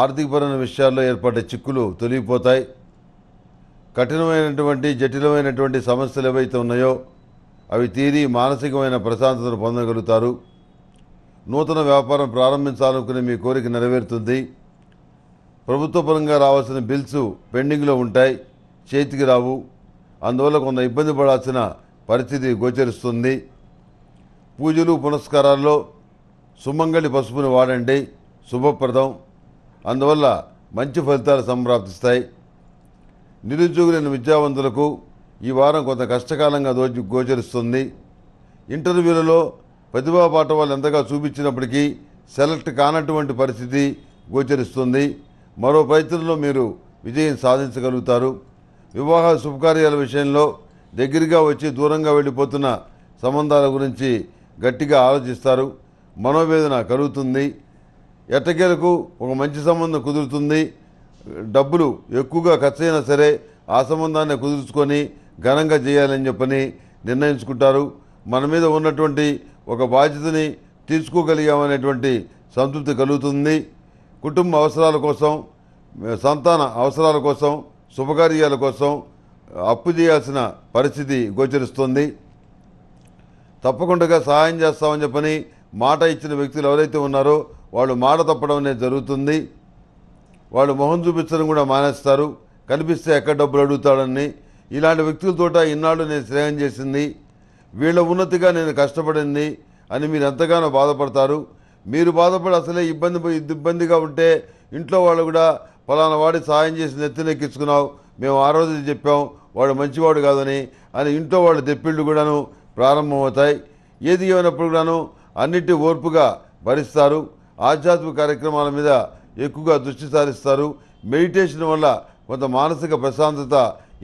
ఆర్థికపరమైన విషయాల్లో ఏర్పడే చిక్కులు తొలగిపోతాయి కఠినమైనటువంటి జటిలమైనటువంటి సమస్యలు ఏవైతే ఉన్నాయో అవి తీరి మానసికమైన ప్రశాంతతను పొందగలుగుతారు నూతన వ్యాపారం ప్రారంభించాలనుకునే మీ కోరిక నెరవేరుతుంది ప్రభుత్వ పరంగా రావాల్సిన బిల్స్ పెండింగ్లో ఉంటాయి చేతికి రావు అందువల్ల కొంత ఇబ్బంది పడాల్సిన పరిస్థితి గోచరిస్తుంది పూజలు పునస్కారాల్లో సుమంగళి పసుపుని వాడండి శుభప్రదం అందువల్ల మంచి ఫలితాలు సంప్రాప్తిస్తాయి నిరుద్యోగులైన విద్యావంతులకు ఈ వారం కొంత కష్టకాలంగా దోచి గోచరిస్తుంది ఇంటర్వ్యూలలో ప్రతిభా పాట వాళ్ళు ఎంతగా చూపించినప్పటికీ సెలెక్ట్ కానటువంటి పరిస్థితి గోచరిస్తుంది మరో ప్రయత్నంలో మీరు విజయం సాధించగలుగుతారు వివాహ శుభకార్యాల విషయంలో దగ్గరగా వచ్చి దూరంగా వెళ్ళిపోతున్న సంబంధాల గురించి గట్టిగా ఆలోచిస్తారు మనోవేదన కలుగుతుంది ఎట్టకేలకు ఒక మంచి సంబంధం కుదురుతుంది డబ్బులు ఎక్కువగా ఖర్చు అయినా సరే ఆ సంబంధాన్ని కుదుర్చుకొని ఘనంగా చేయాలని చెప్పని నిర్ణయించుకుంటారు మన మీద ఉన్నటువంటి ఒక బాధ్యతని తీర్చుకోగలిగామనేటువంటి సంతృప్తి కలుగుతుంది కుటుంబ అవసరాల కోసం సంతాన అవసరాల కోసం శుభకార్యాల కోసం అప్పు చేయాల్సిన పరిస్థితి గోచరిస్తుంది తప్పకుండా సహాయం చేస్తామని చెప్పని మాట ఇచ్చిన వ్యక్తులు ఎవరైతే ఉన్నారో వాళ్ళు మాట తప్పడం అనేది జరుగుతుంది వాళ్ళు మొహం చూపించడం కూడా మానేస్తారు కనిపిస్తే ఎక్కడ డబ్బులు అడుగుతాడని ఇలాంటి వ్యక్తులతోట ఇన్నాళ్ళు నేను స్నేహం చేసింది వీళ్ళ ఉన్నతిగా నేను కష్టపడింది అని మీరు ఎంతగానో బాధపడతారు మీరు బాధపడి అసలే ఇబ్బంది ఇబ్బందిగా ఉంటే ఇంట్లో వాళ్ళు కూడా ఫలానా వాడి సహాయం చేసి నెత్తినెక్కించుకున్నావు మేము ఆ రోజు చెప్పాం వాడు మంచివాడు కాదని అని ఇంట్లో వాళ్ళ తెప్పిళ్ళు కూడాను ప్రారంభమవుతాయి ఏది ఏమైనప్పుడు కూడాను అన్నిటి ఓర్పుగా భరిస్తారు ఆధ్యాత్మిక కార్యక్రమాల మీద ఎక్కువగా దృష్టి సారిస్తారు మెడిటేషన్ వల్ల కొంత మానసిక ప్రశాంతత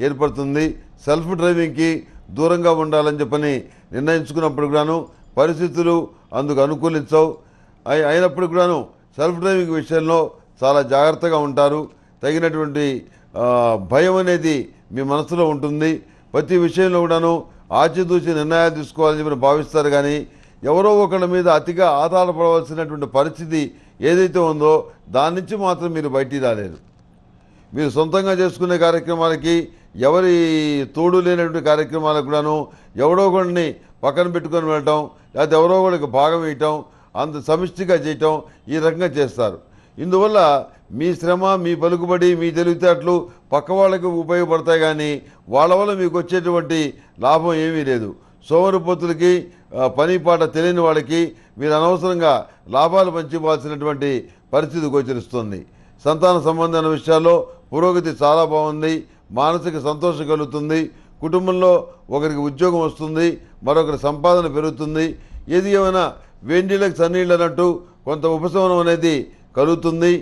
ఏర్పడుతుంది సెల్ఫ్ డ్రైవింగ్కి దూరంగా ఉండాలని చెప్పని నిర్ణయించుకున్నప్పుడు కూడాను పరిస్థితులు అందుకు అనుకూలించవు అయినప్పుడు కూడాను సెల్ఫ్ డ్రైవింగ్ విషయంలో చాలా జాగ్రత్తగా ఉంటారు తగినటువంటి భయం అనేది మీ మనసులో ఉంటుంది ప్రతి విషయంలో కూడాను ఆచితూచి నిర్ణయాలు తీసుకోవాలని చెప్పి భావిస్తారు కానీ ఎవరో ఒకళ్ళ మీద అతిగా ఆధారపడవలసినటువంటి పరిస్థితి ఏదైతే ఉందో దాని నుంచి మాత్రం మీరు బయటికి రాలేరు మీరు సొంతంగా చేసుకునే కార్యక్రమాలకి ఎవరి తోడు లేనటువంటి కార్యక్రమాలకు కూడాను ఎవడో ఒకరిని పక్కన పెట్టుకొని వెళ్ళటం లేకపోతే ఎవరో ఒకరికి భాగం వేయటం అంత సమిష్టిగా చేయటం ఈ రకంగా చేస్తారు ఇందువల్ల మీ శ్రమ మీ పలుకుబడి మీ తెలివితేటలు పక్క వాళ్ళకి ఉపయోగపడతాయి కానీ వాళ్ళ వల్ల మీకు వచ్చేటువంటి లాభం ఏమీ లేదు సోమరిపోతులకి పని పాట తెలియని వాళ్ళకి మీరు అనవసరంగా లాభాలు పంచివ్వాల్సినటువంటి పరిస్థితి గోచరిస్తుంది సంతాన సంబంధమైన విషయాల్లో పురోగతి చాలా బాగుంది మానసిక సంతోషం కలుగుతుంది కుటుంబంలో ఒకరికి ఉద్యోగం వస్తుంది మరొకరి సంపాదన పెరుగుతుంది ఏది ఏమైనా వేండిళ్ళకి సన్నీళ్ళు అన్నట్టు కొంత ఉపశమనం అనేది కలుగుతుంది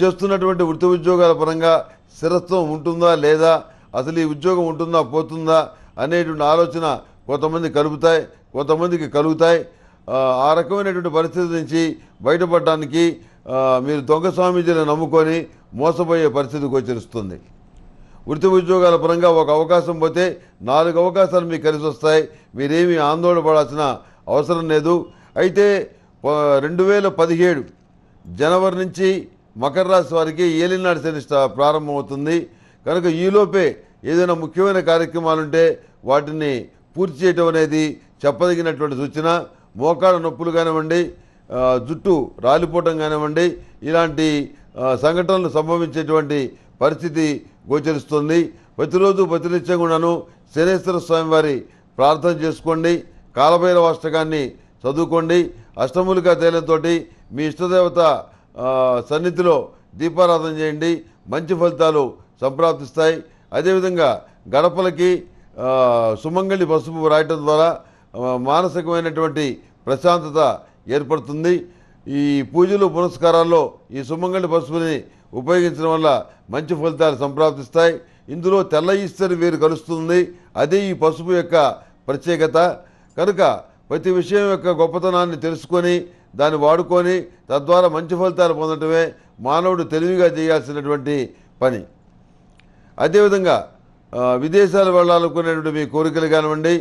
చేస్తున్నటువంటి వృత్తి ఉద్యోగాల పరంగా స్థిరత్వం ఉంటుందా లేదా అసలు ఈ ఉద్యోగం ఉంటుందా పోతుందా అనేటువంటి ఆలోచన కొంతమంది కలుపుతాయి కొంతమందికి కలుగుతాయి ఆ రకమైనటువంటి పరిస్థితి నుంచి బయటపడడానికి మీరు దొంగ స్వామీజీని నమ్ముకొని మోసపోయే పరిస్థితి గోచరిస్తుంది వృత్తి ఉద్యోగాల పరంగా ఒక అవకాశం పోతే నాలుగు అవకాశాలు మీకు కలిసి వస్తాయి మీరేమీ ఆందోళన అవసరం లేదు అయితే రెండు వేల పదిహేడు జనవరి నుంచి మకర రాశి వారికి ఏలినాడు శని ప్రారంభమవుతుంది కనుక ఈలోపే ఏదైనా ముఖ్యమైన కార్యక్రమాలుంటే వాటిని పూర్తి చేయడం అనేది చెప్పదగినటువంటి సూచన మోకాళ్ళ నొప్పులు కానివ్వండి జుట్టు రాలిపోవటం కానివ్వండి ఇలాంటి సంఘటనలు సంభవించేటువంటి పరిస్థితి గోచరిస్తుంది ప్రతిరోజు ప్రతినిత్యం కూడాను శనేశ్వర స్వామివారి ప్రార్థన చేసుకోండి కాలభైర అష్టకాన్ని చదువుకోండి అష్టములుగా తేలంతో మీ ఇష్టదేవత సన్నిధిలో దీపారాధన చేయండి మంచి ఫలితాలు సంప్రాప్తిస్తాయి అదేవిధంగా గడపలకి సుమంగళి పసుపు రాయటం ద్వారా మానసికమైనటువంటి ప్రశాంతత ఏర్పడుతుంది ఈ పూజలు పునస్కారాల్లో ఈ సుమంగళి పసుపుని ఉపయోగించడం వల్ల మంచి ఫలితాలు సంప్రాప్తిస్తాయి ఇందులో తెల్ల ఈశ్వరి వేరు కలుస్తుంది అదే ఈ పసుపు యొక్క ప్రత్యేకత కనుక ప్రతి విషయం యొక్క గొప్పతనాన్ని తెలుసుకొని దాన్ని వాడుకొని తద్వారా మంచి ఫలితాలు పొందటమే మానవుడు తెలివిగా చేయాల్సినటువంటి పని అదేవిధంగా విదేశాలు వెళ్ళాలనుకునేటువంటి మీ కోరికలు కానివ్వండి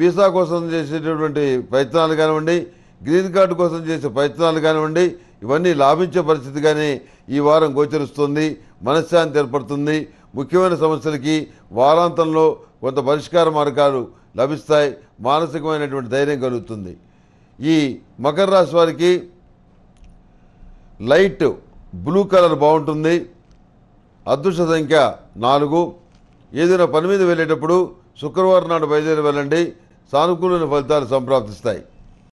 వీసా కోసం చేసేటటువంటి ప్రయత్నాలు కానివ్వండి గ్రీన్ కార్డు కోసం చేసే ప్రయత్నాలు కానివ్వండి ఇవన్నీ లాభించే పరిస్థితి కానీ ఈ వారం గోచరిస్తుంది మనశ్శాంతి ఏర్పడుతుంది ముఖ్యమైన సమస్యలకి వారాంతంలో కొంత పరిష్కార మార్గాలు లభిస్తాయి మానసికమైనటువంటి ధైర్యం కలుగుతుంది ఈ మకర రాశి వారికి లైట్ బ్లూ కలర్ బాగుంటుంది అదృష్ట సంఖ్య నాలుగు ఏదైనా పని మీద వెళ్ళేటప్పుడు శుక్రవారం నాడు బయలుదేరి వెళ్ళండి సానుకూలమైన ఫలితాలు సంప్రాప్తిస్తాయి